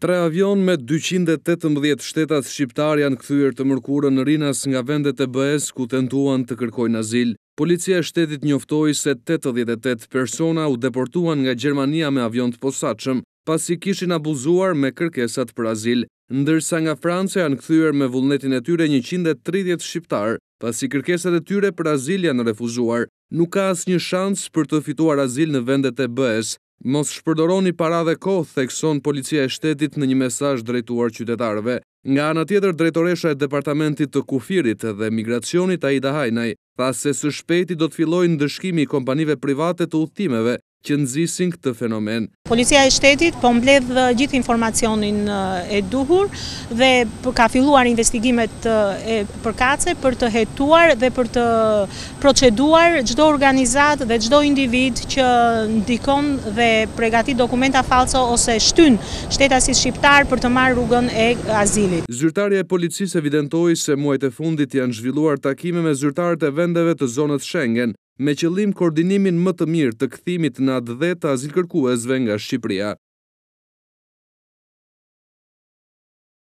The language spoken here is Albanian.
Tre avion me 218 shtetat shqiptar janë këthyër të mërkurën në rinas nga vendet e bëhes ku tentuan të kërkojnë azil. Policia shtetit njoftoj se 88 persona u deportuan nga Gjermania me avion të posaqëm, pasi kishin abuzuar me kërkesat për azil, ndërsa nga Franca janë këthyër me vullnetin e tyre 130 shqiptar, pasi kërkesat e tyre për azil janë refuzuar. Nuk ka asë një shansë për të fituar azil në vendet e bëhes, Mos shpërdoroni para dhe kohë, thekson policia e shtetit në një mesaj drejtuar qytetarëve. Nga anë tjetër drejtoresha e departamentit të kufirit dhe migracionit a i dahajnaj, se së shpeti do të filojnë dëshkimi i kompanive private të uhtimeve, që nëzisin këtë fenomen. Policia e shtetit po mbledhë uh, gjithë informacionin uh, e duhur dhe ka filluar investigimet uh, për kace për të hetuar dhe për të proceduar gjdo organizat dhe gjdo individ që ndikon dhe pregati dokumenta falso ose shtyn shtetasis shqiptar për të marrë rrugën e azilit. Zyrtarja e policis evidentoj se muajt e fundit janë zhvilluar takime me zyrtarët e vendeve të zonët Schengen, me qëllim koordinimin më të mirë të këthimit në dhe të azilkërkuesve nga Shqipëria.